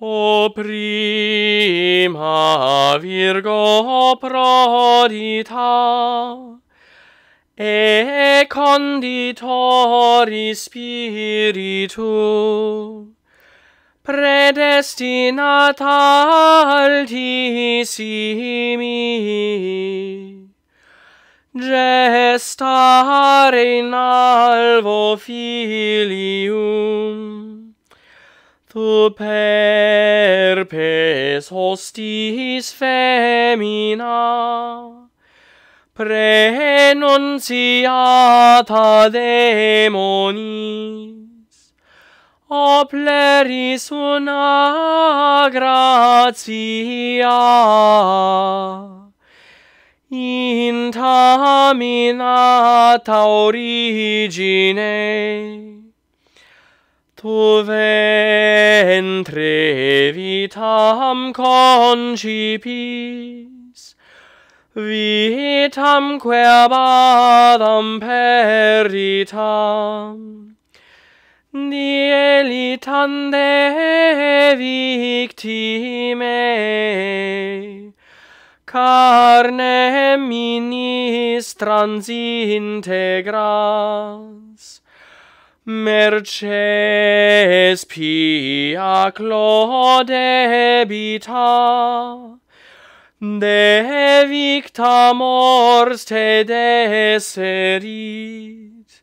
O prima virgo prodita, e conditori spiritu, predestinata altissimi, gestare in alvo fili, Tu per hostis femina prenunciata demonis opleris una gratia in tamina tu ventre vitam concipis, vitam que peritam, nielitam de victime, carne ministrans integras, merces pia clodebita, de victa mors te deserit,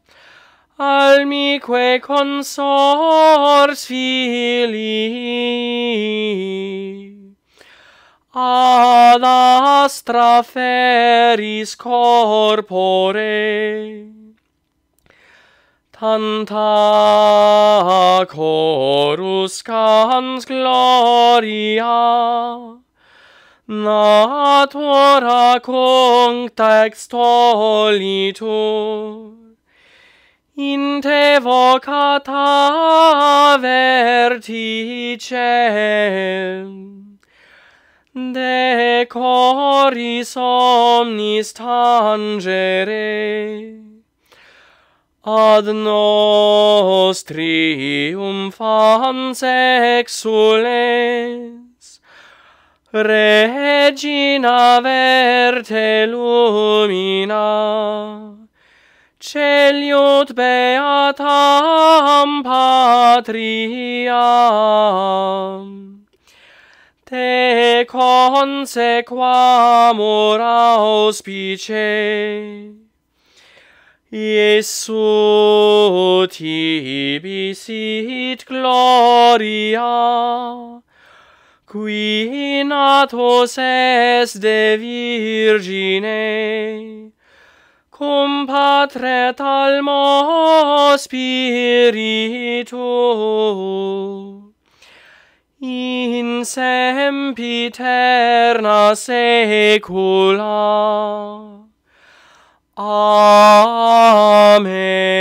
almique consors filii, ad astra feris corpore, Tanta chorus cans gloria, natura contexto litur, in te vocata verticem, de coris omnis tangere, ad nos triumphans exules. Regina verte lumina, celiut beatam patria, Te consequamur auspiceis, Jesu tibi sit gloria qui natos est de virgine cum patre talmo spiritu in sempre eterna secula Amen.